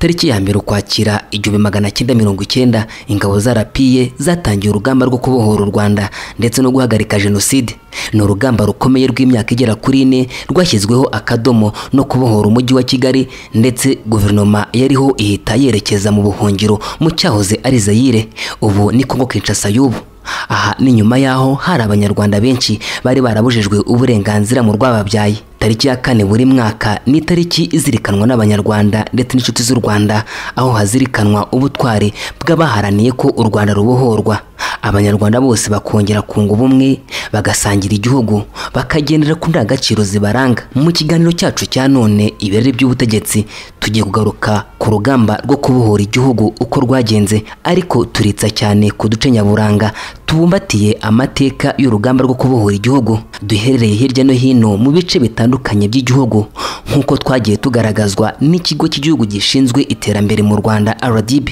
tariki ya mbere ukwakira igihumbi magana cyenda mirongo icyenda ingabo za rapiye zatangiye urugamba rwo kubohora u rwanda ndetse no guhagarika jenoside ni urugamba rukomeye rw'imyaka igera kuri ine rwashyizweho akadomo no kubohora umujyi wa kigali ndetse guverinoma yariho ihita yerekeza mu buhungiro mu cyahoze ari zayire ubu ni kongo kinshasa y'ubu aha ni nyuma y'aho hari abanyarwanda benshi bari barabujijwe uburenganzira mu rwababyaye tariki ya kane buri mwaka ni itariki izirikanwa n'abanyarwanda ndetse n'inshuti z'u rwanda aho hazirikanwa ubutwari bw'abaharaniye ko u rwanda rubohorwa abanyarwanda bose bakongera kunga ubumwe bagasangira igihugu bakagendera ku ndangagaciro zibaranga mu kiganiro cyacu cya none ibirere by'ubutegetsi tugiye kugaruka ku rugamba rwo kubohora igihugu uko rwagenze ariko turitsa cyane ku duce nyaburanga tubumbatiye amateka y'urugamba rwo kubohora igihugu duherereye hirya no hino mu bice bitandukanye by'igihugu nk'uko twagiye tugaragazwa n'ikigo cy'igihugu gishinzwe iterambere mu Rwanda RDB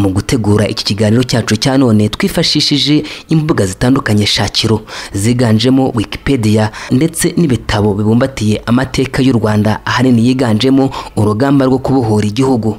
mu gutegura iki kiganiro cyacu cya none twifashishije imbuga zitandukanye shakiro ziganjemo wikipedia ndetse n'ibitabo bibumbatiye amateka y'u rwanda ahanini yiganjemo urugamba rwo kubohora igihugu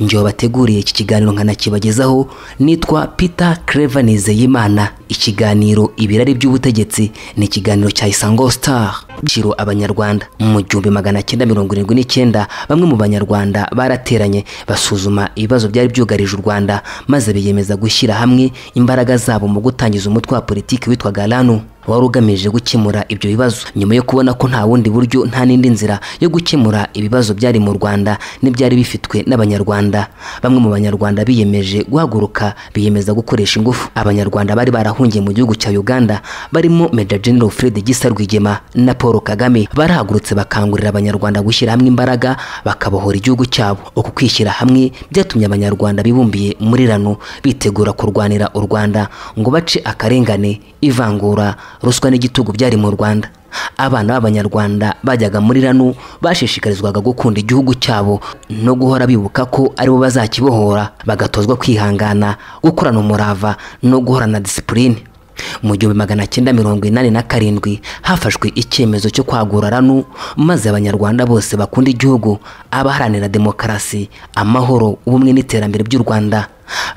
njyewe bateguriye iki kiganiro nkanakibagezaho nitwa Peter Clever Nizeyimana ikiganiro ibirari by'ubutegetsi ni ikiganiro cya Isango Star giciro abanyarwanda mu gihumbi magana cyenda mirongo irindwi n'icyenda bamwe mu banyarwanda barateranye basuzuma ibibazo byari byugarije u rwanda maze biyemeza gushyira hamwe imbaraga zabo mu gutangiza umutwe wa politiki witwaga ranu wari ugamije gukemura ibyo bibazo nyuma yo kubona ko nta wundi buryo nta n'indi nzira yo gukemura ibibazo byari mu rwanda n'ibyari bifitwe n'abanyarwanda bamwe mu banyarwanda biyemeje guhaguruka biyemeza gukoresha ingufu abanyarwanda bari barahungiye mu gihugu cya uganda barimo Major General Fred Gisa Rwigema na Paul Kagame barahagurutse bakangurira abanyarwanda gushyira hamwe imbaraga bakabohora igihugu cyabo uku kwishyira hamwe byatumye abanyarwanda bibumbiye muri rano bitegura kurwanira u Rwanda ngo bace akarengane ivangura ruswa n'igitugu byari mu rwanda abana b'abanyarwanda bajyaga muri ranu bashishikarizwaga gukunda igihugu cyabo no guhora bibuka ko aribo bazakibohora bagatozwa kwihangana gukorana umurava no guhorana disipurine mu gihumbi magana cyenda mirongo inani na karindwi hafashwe icyemezo cyo kwagura ranu maze abanyarwanda bose bakunda igihugu abaharanira demokarasi amahoro ubumwe n'iterambere by'u rwanda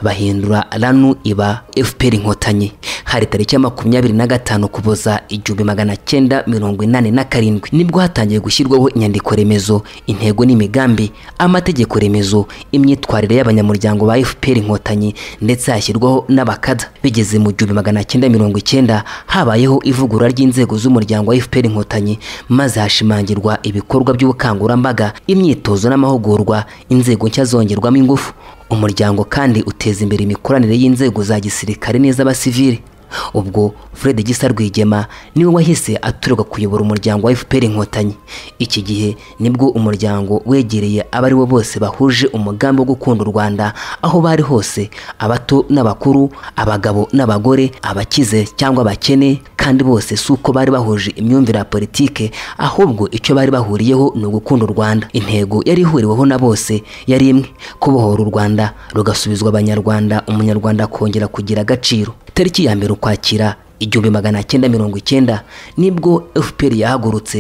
bahindura ranu iba fpr inkotanyi hari tariki ya makumyabiri na gatanu kuboza igihumbi magana cyenda mirongo inani na karindwi nibwo hatangiye gushyirwaho inyandiko remezo intego n'imigambi amategeko remezo imyitwarire y'abanyamuryango ba fpr inkotanyi ndetse hashyirwaho n'abakada bigeze mu gihumbi magana cyenda mirongo icyenda habayeho ivugurura ry'inzego z'umuryango wa fpr inkotanyi maze hashimangirwa ibikorwa by'ubukangurambaga imyitozo n'amahugurwa inzego nshya zongerwamo ingufu umuryango kandi uteza imbere imikoranire y'inzego za gisirikare n'iz'abasivili ubwo fred gisa rwigema niwe wahise aturuka kuyobora umuryango wa fpr inkotanyi iki gihe nibwo umuryango wegereye abariwo bose bahuje umugambi wo gukunda u rwanda aho bari hose abato n'abakuru abagabo n'abagore abakize cyangwa abakene kandi bose si uko bari bahuje imyumvire ya politiki ahubwo icyo bari bahuriyeho ni ugukunda u rwanda intego yari ihuriweho na bose yari imwe kubohora u rwanda rugasubizwa abanyarwanda umunyarwanda akongera kugira agaciro tariki ya mbere ukwakira igihumbi magana cyenda mirongo icyenda nibwo fpr yahagurutse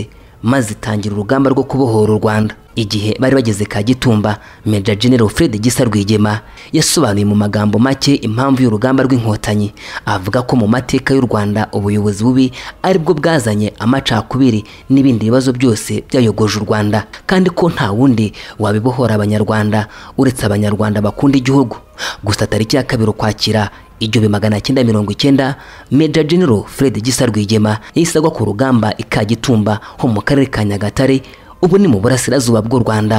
maze itangira urugamba rwo kubohora u rwanda igihe bari bageze ka gitumba Major General Fred Gisa Rwigema yasobanuye mu magambo make impamvu y'urugamba rw'inkotanyi avuga ko mu mateka y'u Rwanda ubuyobozi bubi aribwo bwazanye amacakubiri n'ibindi bibazo byose byayogoje u Rwanda kandi ko nta wundi wabibohora abanyarwanda uretse abanyarwanda bakunda igihugu gusa tariki ya kabiri ukwakira igihumbi magana cyenda mirongo icyenda Major General Fred Gisa Rwigema yahise agwa ku rugamba ikagitumba ho mu karere ka Nyagatare ubu ni mu burasirazuba bw'u rwanda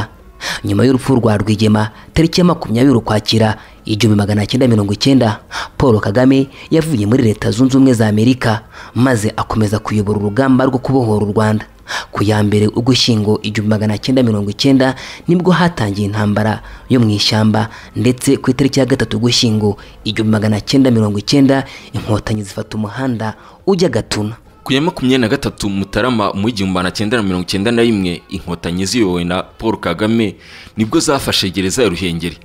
nyuma y'urupfu rwa rwigema tariki ya makumyabiri ukwakira igihumbi magana cyenda mirongo icyenda paul kagame yavuye muri leta zunze ubumwe za amerika maze akomeza kuyobora urugamba rwo kubohora u rwanda ku ya mbere ugushyingo igihumbi magana cyenda mirongo icyenda nibwo hatangiye intambara yo mu ishyamba ndetse ku itariki ya gatatu ugushyingo igihumbi magana cyenda mirongo icyenda inkotanyi zifata umuhanda ujya gatuna ku ya makumyabiri na gatatu mutarama mu w'igihumbi na cyenda na mirongo cyenda na rimwe inkotanyi ziyobowe na paul kagame nibwo zafashe gereza ya ruhengeri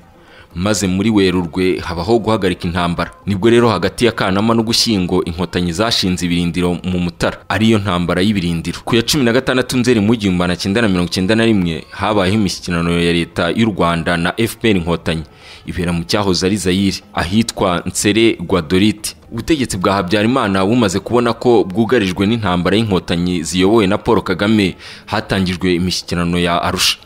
maze muri werurwe habaho guhagarika intambara nibwo rero hagati ya kanama n'ugushyingo inkotanyi zashinze ibirindiro mu mutara ariyo ntambara y'ibirindiro ku ya cumi na gatandatu nzeri mu w'igihumbi na cyenda na mirongo cyenda na rimwe habayeho imishyikirano ya leta y'u rwanda na fpr inkotanyi ibera mu cyahoze ari zayire ahitwa nsere guadolite ubutegetsi bwa habyarimana bumaze kubona ko bwugarijwe n'intambara y'inkotanyi ziyobowe na paul kagame hatangijwe imishyikirano ya arusha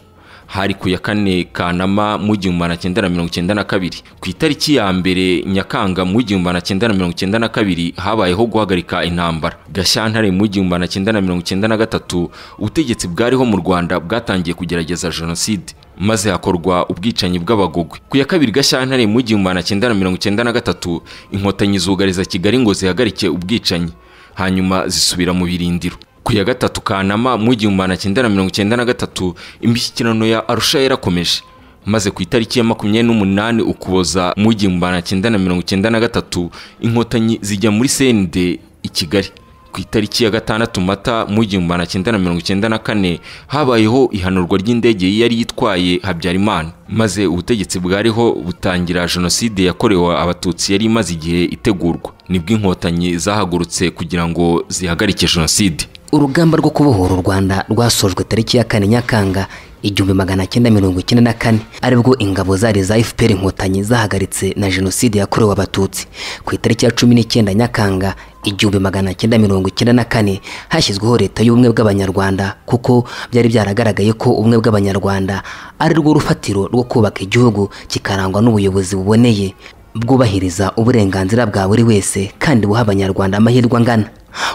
hari ku ya kane kanama mu igihumbi magana cyenda na mirongo icyenda na kabiri ku itariki ya mbere nyakanga mu igihumbi magana cyenda na mirongo icyenda na kabiri habayeho guhagarika intambara gashyantare mu igihumbi magana cyenda na mirongo icyenda na gatatu ubutegetsi bwariho mu rwanda bwatangiye kugerageza jenoside maze hakorwa ubwicanyi bw'abagogwe ku ya kabiri gashyantare mu gihumbi magana cyenda na mirongo icyenda na gatatu inkotanyi zugariza kigali ngo zihagarike ubwicanyi hanyuma zisubira mu birindiro ku ya gatatu kanama mu gihumbi magana cyenda na mirongo icyenda na gatatu imishyikirano ya arusha yarakomeje maze ku itariki ya makumyabiri n'umunani ukuboza mu gihumbi magana cyenda na mirongo icyenda na gatatu inkotanyi zijya muri sende i kigali ku itariki ya gatandatu mata mu gihumbi magana cyenda na mirongo icyenda na kane habayeho ihanurwa ry'indege yari yitwaye habyarimana maze ubutegetsi bwariho butangira jenoside yakorewe abatutsi yari imaze igihe itegurwa nibwo inkotanyi zahagurutse kugira ngo zihagarike jenoside urugamba rwo kubohora u rwanda rwasojwe tariki ya kane nyakanga igihumbi magana cyenda mirongo icyenda na kane aribwo ingabo zari za fpr inkotanyi zahagaritse na jenoside yakorewe abatutsi ku itariki ya cumi n'icyenda nyakanga igihumbi magana cyenda mirongo icyenda na kane hashyizweho leta y'ubumwe bw'abanyarwanda kuko byari byaragaragaye ko ubumwe bw'abanyarwanda ari rwo rufatiro rwo kubaka igihugu kikarangwa n'ubuyobozi buboneye bwubahiriza uburenganzira bwa buri wese kandi buha abanyarwanda amahirwe angana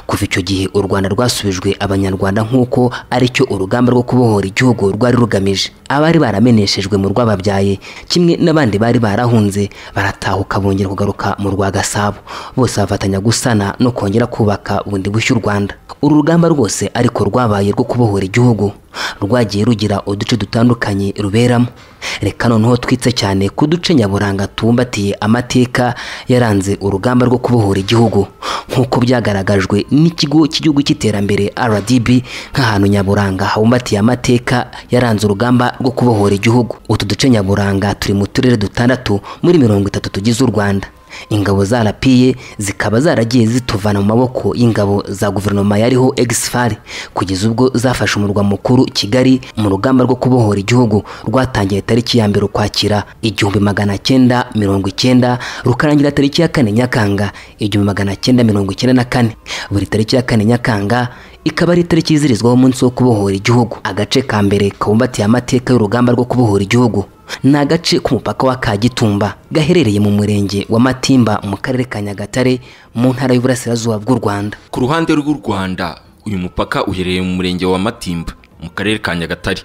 kuva icyo gihe u rwanda rwasubijwe abanyarwanda nk'uko cyo urugamba rwo kubohora igihugu rwari rugamije abari barameneshejwe mu rw'ababyaye kimwe n'abandi bari barahunze baratahuka bongera kugaruka mu rwa gasabo bose bafatanya gusana no kongera kubaka ubundi bushya u rwanda uru rugamba rwose ariko rwabaye rwo kubohora igihugu rwagiye rugira uduce dutandukanye ruberamo reka noneho twitse cyane ku duce nyaburanga tubumbatiye amateka yaranze urugamba rwo kubohora igihugu nk'uko byagaragajwe n'ikigo cy'igihugu cy'iterambere rdb nk'ahantu nyaburanga habumbatiye amateka yaranze urugamba rwo kubohora igihugu utu duce nyaburanga turi mu turere dutandatu muri mirongo itatu tugize u rwanda ingabo za rapiye zikaba zaragiye zituvana mu maboko y'ingabo za guverinoma yariho egisifari kugeza ubwo zafashe umurwa mukuru kigali mu rugamba rwo kubohora igihugu rwatangiye tariki ya mbere ukwakira igihumbi magana cyenda mirongo icyenda rukarangira tariki ya kane nyakanga igihumbi magana cyenda mirongo icyenda na kane buri tariki ya kane nyakanga ikaba ari itariki yizirizwaho umunsi wo kubohora igihugu agace ka mbere kabumbatiye amateka y'urugamba rwo kubohora igihugu ni agace k'umupaka wa kagitumba gaherereye mu murenge wa matimba mu karere ka nyagatare mu ntara y'uburasirazuba bw'u rwanda ku ruhande rw'u rwanda uyu mupaka uherereye mu murenge wa matimba mu karere ka nyagatare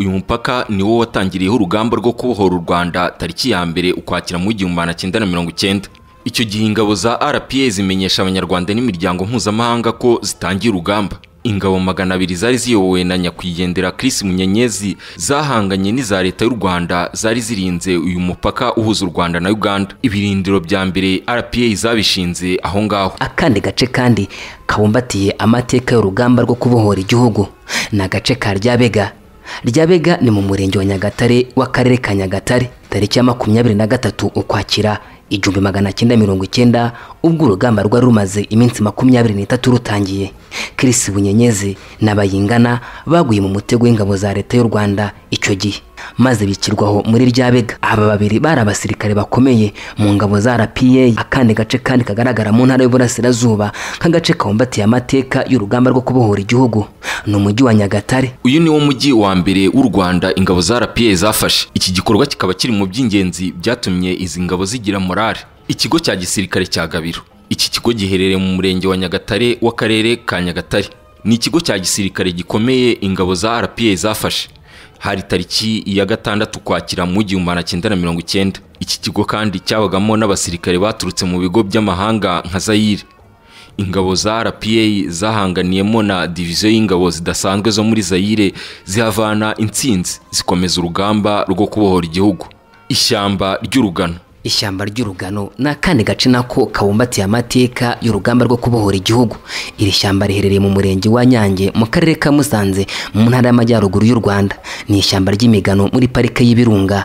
uyu mupaka ni wo watangiriyeho urugamba rwo kubohora u rwanda tariki ya mbere ukwakira mu gihumbi magana cyenda na mirongo icyenda icyo gihe ingabo za RPA zimenyesha abanyarwanda n'imiryango mpuzamahanga ko zitangiye urugamba ingabo magana abiri zari ziyobowe na nyakwigendera Chris Munyenyezi zahanganye n'iza leta y'u Rwanda zari zirinze uyu mupaka uhuza u Rwanda na Uganda ibirindiro bya mbere RPA zabishinze aho ngaho akandi gace kandi kabumbatiye amateka y'urugamba rwo kubohora igihugu ni agace ka Ryabega Ryabega ni mu murenge wa Nyagatare w'akarere ka Nyagatare tariki ya makumyabiri na gatatu ukwakira igihumbi magana cyenda mirongo icyenda ubwo urugamba rwari rumaze iminsi makumyabiri n'itatu rutangiye Chris bunyenyezi na bayingana baguye mu mutego w'ingabo za leta y'u rwanda icyo gihe maze bikirwaho muri rya bega aba babiri bari abasirikare bakomeye mu ngabo za RPA akandi gace kandi kagaragara mu ntara y'uburasirazuba nk'agace ya amateka y'urugamba rwo kubohora igihugu ni umujyi wa Nyagatare uyu ni wo mujyi wa mbere w'u Rwanda ingabo za RPA zafashe iki gikorwa kikaba kiri mu by'ingenzi byatumye izi ngabo zigira morale ikigo cya gisirikare cya Gabiro iki kigo giherereye mu murenge wa Nyagatare w'akarere ka Nyagatare ni ikigo cya gisirikare gikomeye ingabo za RPA zafashe hari tariki ya gatandatu ukwakira mu gihumbi magana cyenda na mirongo icyenda iki kigo kandi cyabagamo n'abasirikare baturutse mu bigo by'amahanga nka zayire ingabo za rpa zahanganiyemo na diviziyo y'ingabo zidasanzwe zo muri zayire zihavana intsinzi zikomeza urugamba rwo kubohora igihugu ishyamba ry'urugano ishyamba ry'urugano ni akandi gace nako kabumbatiye amateka y'urugamba rwo kubohora igihugu iri shyamba riherereye mu murenge wa nyange mu karere ka musanze mu ntara y'amajyaruguru y'u rwanda ni ishyamba ry'imigano muri parike y'ibirunga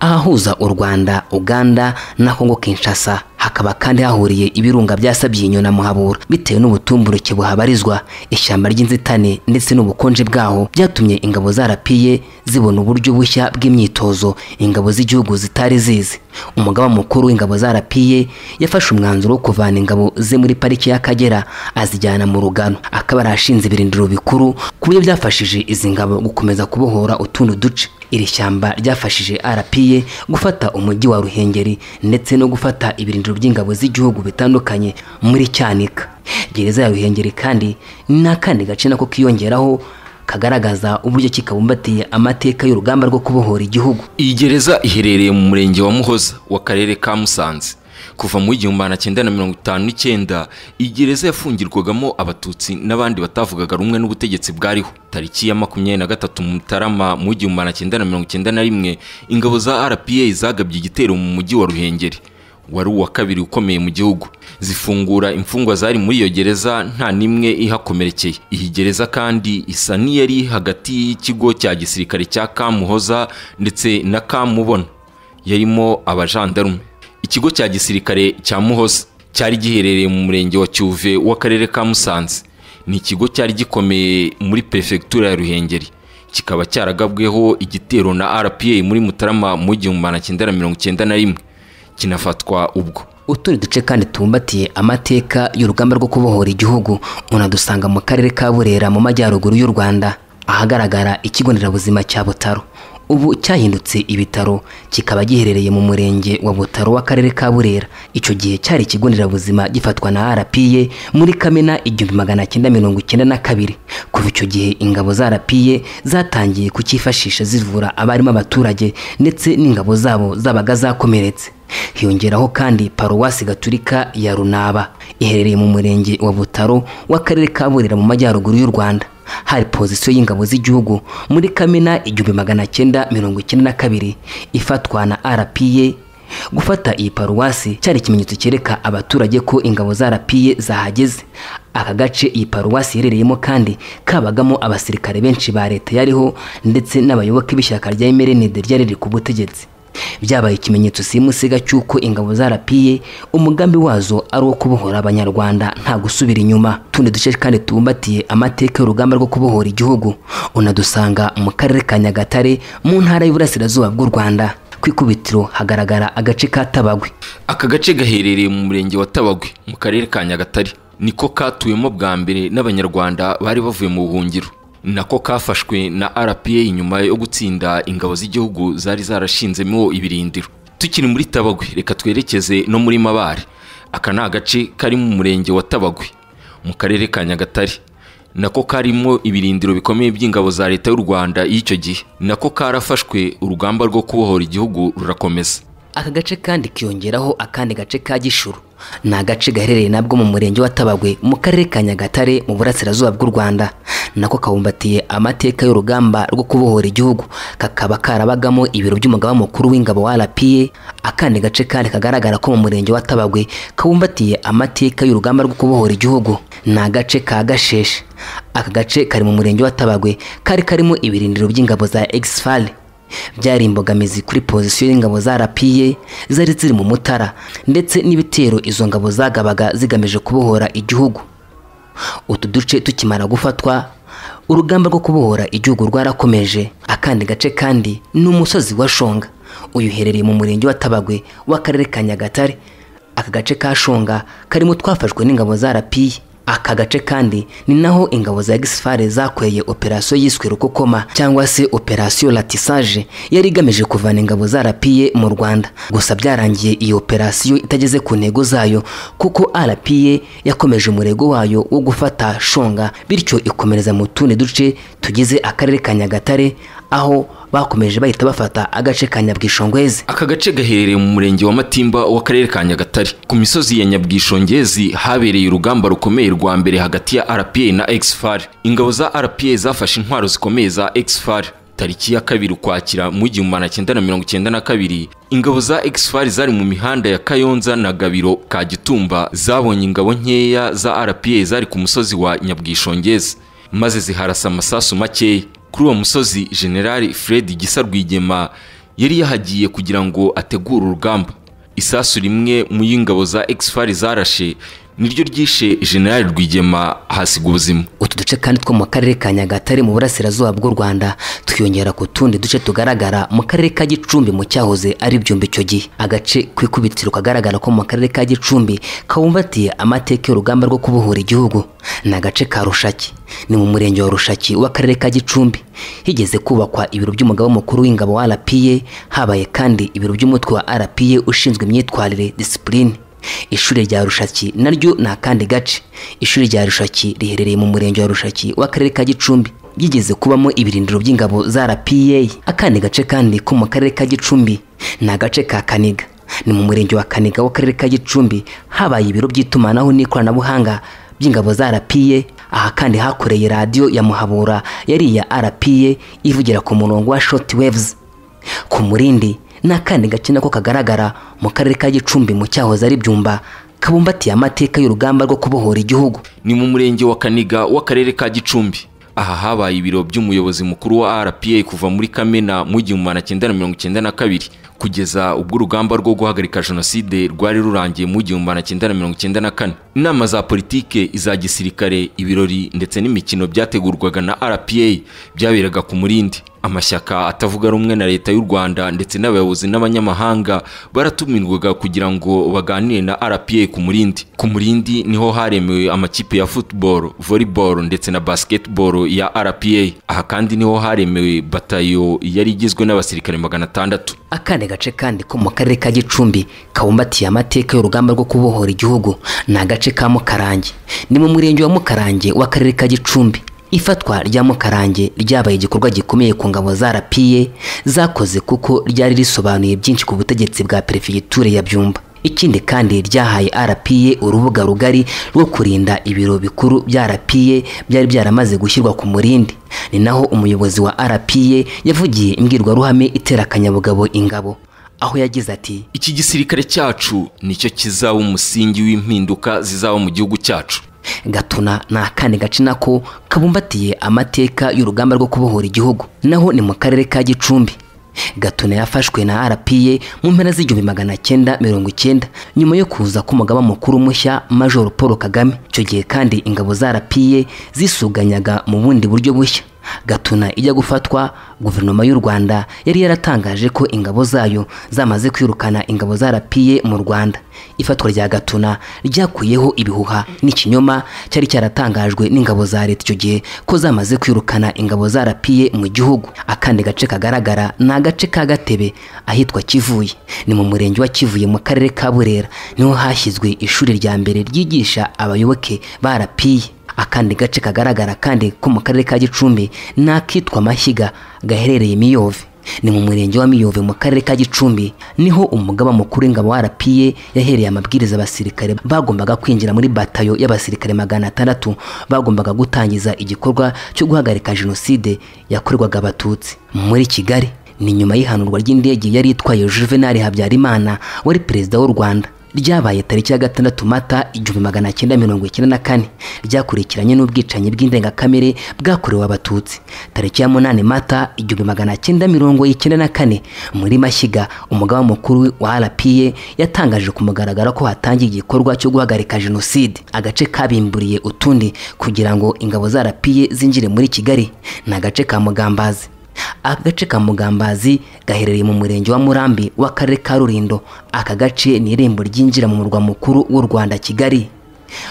ahahuza u rwanda uganda na kongo kinshasa hakaba kandi hahuriye ibirunga byasabye inyoni na muhabura bitewe n'ubutumburuke buhabarizwa ishyamba ry'inzitane ndetse n'ubukonje bwaho byatumye ingabo zarapiye zibona uburyo bushya bw'imyitozo ingabo z'igihugu zitari zizi umugaba mukuru w'ingabo zarapiye yafashe umwanzuro wo kuvana ingabo ze muri pariki y'akagera azijyana mu rugano akaba arashinze ibirindiro bikuru ku buryo byafashije izi ngabo gukomeza kubohora utundi duce iri shyamba ryafashije arapiye bihutiye gufata umujyi wa ruhengeri ndetse no gufata ibirindiro by'ingabo z'igihugu bitandukanye muri cyanika gereza ya ruhengeri kandi ni akandi gace nako kiyongeraho kagaragaza uburyo kikabumbatiye amateka y'urugamba rwo kubohora igihugu iyi gereza iherereye mu murenge wa muhoza w'akarere ka musanze kuva mu igihumbi magana cyenda na mirongo itanu n'icyenda iyi yafungirwagamo abatutsi n'abandi batavugaga rumwe n'ubutegetsi bwariho tariki ya makumyabiri na gatatu mutarama mu igihumbi magana cyenda na mirongo icyenda na rimwe ingabo za rpa zagabye igitero mu mujyi wa ruhengeri wari uwa kabiri ukomeye mu gihugu zifungura imfungwa zari muri iyo gereza nta n'imwe ihakomerekeye iyi gereza kandi isa n'iyari hagati y'ikigo cya gisirikare cya kamuhoza ndetse na kamubona yarimo abajandarume ikigo cya gisirikare cya muhoza cyari giherereye mu murenge wa cyuve w'akarere ka musanze ni ikigo cyari gikomeye muri perefegitura ya ruhengeri kikaba cyaragabweho igitero na rpa muri mutarama mu gihumbi magana cyenda mirongo icyenda na rimwe kinafatwa ubwo utundi duce kandi tubumbatiye amateka y'urugamba rwo kubohora igihugu unadusanga mu karere ka burera mu majyaruguru y'u rwanda ahagaragara ikigo nderabuzima cya butaro ubu cyahindutse ibitaro kikaba giherereye mu murenge wa butaro w'akarere ka burera icyo gihe cyari ikigo nderabuzima gifatwa na rpa muri kamena igihumbi magana cyenda mirongo icyenda na kabiri kuva icyo gihe ingabo za rpa zatangiye kukifashisha zivura abarimo abaturage ndetse n'ingabo zabo zabaga zakomeretse hiyongeraho kandi paruwasi gaturika ya runaba iherereye mu murenge wa butaro w'akarere ka burera mu majyaruguru y'u rwanda hari pozisiyo y'ingabo z'igihugu muri kamena igihumbi magana cyenda mirongo icyenda na kabiri ifatwa na rpa gufata iyi paruwasi cyari ikimenyetso cyereka abaturage ko ingabo za rapiye zahageze aka gace iyi paruwasi iherereyemo kandi kabagamo abasirikare benshi ba leta yariho ndetse n'abayoboke b'ishyaka rya emerenide ryari riri ku butegetsi byabaye ikimenyetso simusiga cy'uko ingabo zarapiye umugambi wazo ari uwo kubohora abanyarwanda nta gusubira inyuma tundi duce kandi tubumbatiye amateka y'urugamba rwo kubohora igihugu unadusanga mu karere ka nyagatare mu ntara y'iburasirazuba bw'u rwanda ku ikubitiro hagaragara agace ka tabagwe aka gace gaherereye mu murenge wa tabagwe mu karere ka nyagatare niko katuwemo bwa mbere n'abanyarwanda bari bavuye mu buhungiro nako kafashwe na rpa nyuma yo gutsinda ingabo z'igihugu zari zarashinzemo ibirindiro tukiri muri tabagwe reka twerekeze no muri mabare aka ni agace kari mu murenge wa tabagwe mu karere ka nyagatare nako karimo ibirindiro bikomeye by'ingabo za leta y'u rwanda y'icyo gihe nako karafashwe urugamba rwo kubohora igihugu rurakomeza aka gace kandi kiyongeraho akandi gace ka gishuru ni agace gaherereye nabwo mu murenge wa tabagwe mu karere ka nyagatare mu burasirazuba bw'u rwanda nako kabumbatiye amateka y'urugamba rwo kubohora igihugu kakaba karabagamo ibiro by'umugaba mukuru w'ingabo wa rpa akandi gace kandi kagaragara ko mu murenge wa tabagwe kabumbatiye amateka y'urugamba rwo kubohora igihugu ni agace ka gasheshe aka gace kari mu murenge wa tabagwe kari karimo ibirindiro by'ingabo za exfale byari imbogamizi kuri pozisiyo y'ingabo za rapiye zari ziri mu mutara ndetse n'ibitero izo ngabo zagabaga zigamije kubohora igihugu utu duce tukimara gufatwa urugamba rwo kubohora igihugu rwarakomeje akandi gace kandi ni umusozi wa shonga uyu uherereye mu murenge wa tabagwe w'akarere ka nyagatare aka gace ka shonga karimo twafashwe n'ingabo za rapiye aka gace kandi ni naho ingabo za gisifare zakoreye operasiyo yiswe rukokoma cyangwa se operasiyo latisaje yari igamije kuvana ingabo zarapiye mu rwanda gusa byarangiye iyo operasiyo itageze ku ntego zayo kuko arapiye yakomeje umurego wayo wo gufata shonga bityo ikomereza mu tundi duce tugize akarere ka nyagatare aho bakomeje bahita bafata agace ka nyabwishongwezi aka gace gaherereye mu murenge wa matimba w'akarere ka nyagatare ku misozi ya nyabwishongezi habereye urugamba rukomeye rwa mbere hagati ya rpa na exfar ingabo za rpa zafashe intwaro zikomeye za exfar tariki ya kabiri ukwakira mu igihumbi magana cyenda na mirongo cyenda na kabiri ingabo za exfar zari mu mihanda ya kayonza na gabiro ka gitumba zabonye ingabo nkeya za rpa zari ku musozi wa nyabwishongezi maze ziharasa amasasu makeya kuri uwo musozi generali fred gisa rwigema yari yahagiye kugira ngo ategure urugamba isasu rimwe mu y'ingabo za egifari zarashe niryo ryishe generali rwigema hasiga ubuzima utu duce kandi two mu karere ka nyagatare mu burasirazuba bw'u rwanda twiyongera ku tundi duce tugaragara mu karere ka gicumbi mu cyahoze ari byumba icyo gihe agace kwikubitiro kagaragara ko mu karere ka gicumbi kawumbatiye amateka y'urugamba rwo kubohora igihugu ni agace ka rushaki ni mu murenge wa rushaki w'akarere ka gicumbi higeze kubakwa ibiro by'umugabo mukuru w'ingabo wa rpa habaye kandi ibiro by'umutwe wa rpa ushinzwe imyitwarire disipurine ishuri rya rushaki naryo ni akandi gace ishuri rya rushaki riherereye mu murenge wa rushaki w'akarere ka gicumbi ryigeze kubamo ibirindiro by'ingabo za rpa akandi gace kandi ko mu karere ka gicumbi ni agace ka kaniga ni mu murenge wa kaniga w'akarere ka gicumbi habaye ibiro by'itumanaho n'ikoranabuhanga by'ingabo za rpa aha kandi hakoreye radiyo ya muhabura yari iya rpa ivugira ku murongo wa shoti wevuzi ku murindi n'akandi gace nako kagaragara mu karere ka gicumbi mu cyahoze ari byumba kabumbatiye amateka y'urugamba rwo kubohora igihugu ni mu murenge wa kaniga w'akarere ka gicumbi aha habaye ibiro by'umuyobozi mukuru wa rpa kuva muri kamena mu gihumbi magana cyenda na mirongo icyenda na kabiri kugeza ubwo urugamba rwo guhagarika jenoside rwari rurangiye mu gihumbi magana cyenda na mirongo icyenda na kane inama za politiki iza gisirikare ibirori ndetse n'imikino byategurwaga na rpa byaberaga ku murindi amashyaka atavuga rumwe na leta y'u rwanda ndetse n'abayobozi n'abanyamahanga baratumirwaga kugira ngo baganire na rpa ku murindi ku murindi niho haremewe amakipe ya football volleyball ndetse na basketball ya rpa aha kandi niho haremewe batayo yari igizwe n'abasirikare magana atandatu akandi gace kandi ko mu karere ka gicumbi kabumbatiye amateka y'urugamba rwo kubohora igihugu ni agace ka mukarange ni mu murenge wa mukarange w'akarere ka gicumbi ifatwa rya mukarange ryabaye igikorwa gikomeye ku ngabo za rapiye zakoze kuko ryari risobanuye byinshi ku butegetsi bwa perefegiture ya byumba ikindi kandi ryahaye arapiye urubuga rugari rwo kurinda ibiro bikuru bya arapiye byari byaramaze gushyirwa ku murindi ni naho umuyobozi wa arapiye yavugiye imbwirwaruhame itera akanyabugabo ingabo aho yagize ati iki gisirikare cyacu nicyo kizaba umusingi w'impinduka zizaba mu gihugu cyacu gatuna ni akandi gace nako kabumbatiye amateka y'urugamba rwo kubohora igihugu naho ni mu karere ka gicumbi gatuna yafashwe na rpa mu mpera z'igihumbi magana cyenda mirongo icyenda nyuma yo kuza k'umugaba mukuru mushya major paul kagame icyo gihe kandi ingabo za rpa zisuganyaga mu bundi buryo bushya gatuna ijya gufatwa guverinoma y'u rwanda yari yaratangaje ko ingabo zayo zamaze kwirukana ingabo zarapiye mu rwanda ifatwa rya gatuna ryakuyeho ibihuha n'ikinyoma cyari cyaratangajwe n'ingabo za leta icyo gihe ko zamaze kwirukana ingabo zarapiye mu gihugu akandi gace kagaragara ni agace ka gatebe ahitwa kivuye ni mu murenge wa kivuye mu karere ka burera niho hashyizwe ishuri rya mbere ryigisha abayoboke barapiye akandi gace kagaragara kandi ko mu karere ka gicumbi nakitwa akitwa amashyiga gaherereye miyove ni mu murenge wa miyove mu karere ka gicumbi niho umugaba mukuru w'ingabo wa rpa yahereye amabwiriza abasirikare bagombaga kwinjira muri batayo y'abasirikare magana atandatu bagombaga gutangiza igikorwa cyo guhagarika jenoside yakorwaga abatutsi muri kigali ni nyuma y'ihanurwa ry'indege yari itwaye juvenali habyarimana wari perezida w'u rwanda ryabaye tariki ya gatandatu mata igihumbi magana cyenda mirongo icyenda na kane ryakurikiranye n'ubwicanyi bw'indengakamere bwakorewe abatutsi tariki ya munani mata igihumbi magana cyenda mirongo icyenda na kane muri mashyiga umugabo mukuru wa rpa yatangaje ku mugaragaro ko hatangiye igikorwa cyo guhagarika jenoside agace kabimburiye utundi kugira ngo ingabo za rpa zinjire muri kigali ni agace ka mugambazi agace ka mugambazi gaherereye mu murenge wa murambi w'akarere ka rurindo aka gace ni irembo ryinjira mu murwa mukuru w'u rwanda kigali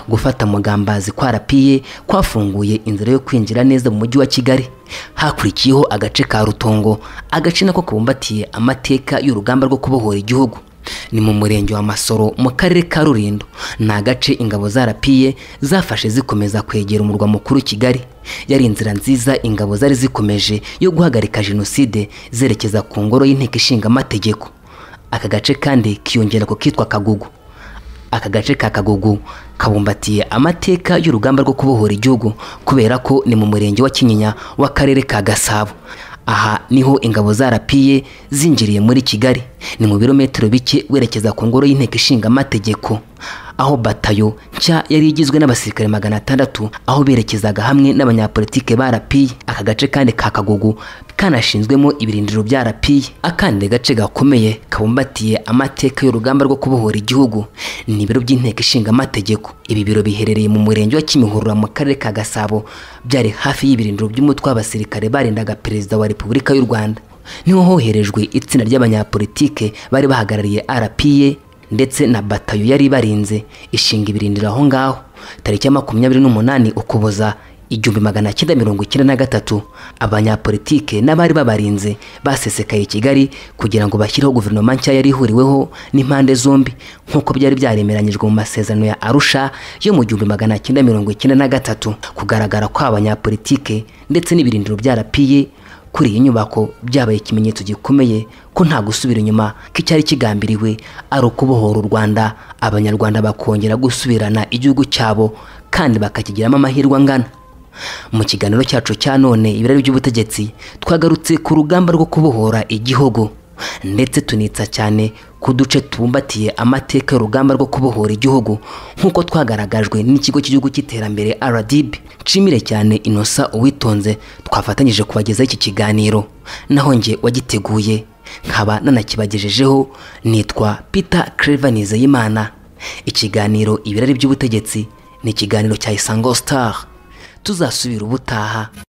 gufata mugambazi kwarapiye kwafunguye inzira yo kwinjira neza mu mujyi wa kigali hakurikiyeho agace ka rutongo agace nako kabumbatiye amateka y'urugamba rwo kubohora igihugu ni mu murenge wa masoro mu karere ka rurindo ni agace ingabo zarapiye zafashe zikomeza kwegera umurwa mukuru kigali yari inzira nziza ingabo zari zikomeje yo guhagarika jenoside zerekeza ku ngoro y'inteko ishinga amategeko aka gace kandi kiyongera ku kitwa kagugu aka gace ka kagugu kabumbatiye amateka y'urugamba rwo kubohora igihugu kubera ko ni mu murenge wa kinyinya w'akarere ka gasabo aha niho ingabo za rapiye zinjiriye muri kigali ni mu birometero bike werekeza ku ngoro y'inteko ishinga amategeko aho batayo nshya yari igizwe n'abasirikare magana atandatu aho berekezaga hamwe n'abanyapolitike ba rapiye aka gace kandi ka kagugu kanashinzwemo ibirindiro bya rapiye akandi gace gakomeye kabumbatiye amateka y'urugamba rwo kubohora igihugu ni ibiro by'inteko ishinga amategeko ibi biro biherereye mu murenge wa kimihurura mu karere ka gasabo byari hafi y'ibirindiro by'umutwe w'abasirikare barindaga perezida wa repubulika y'u rwanda niho hoherejwe itsinda ry'abanyapolitike bari bahagarariye rpa ndetse na batayo yari ibarinze ishinga ibirindiro aho ngaho tariki ya makumyabiri n'umunani ukuboza igihumbi magana cyenda mirongo icyenda na gatatu abanyapolitike n'abari babarinze basesekaye kigali kugira ngo bashyireho guverinoma nshya yari ihuriweho n'impande zombi nk'uko byari byaremeranyijwe mu masezerano ya arusha yo mu gihumbi magana cyenda mirongo icyenda na gatatu kugaragara kw'abanyapolitike ndetse n'ibirindiro byarapiye kuri iyi nyubako byabaye ikimenyetso gikomeye ko nta gusubira inyuma ko icyari kigambiriwe ari ukubohora u rwanda abanyarwanda bakongera gusubirana igihugu cyabo kandi bakakigiramo amahirwe angana mu kiganiro cyacu cya none ibirari by'ubutegetsi twagarutse ku rugamba rwo kubohora igihugu ndetse tunitsa cyane ku duce tubumbatiye amateka y'urugamba rwo kubohora igihugu nk'uko twagaragajwe n'ikigo cy'igihugu cy'iterambere RDB nshimire cyane inosa uwitonze twafatanyije kubagezaho iki kiganiro naho njye wagiteguye nkaba nanakibagejejeho nitwa Peter Clever Nizeyimana ikiganiro ibirari by'ubutegetsi ni ikiganiro cya Isango Star tuzasubira ubutaha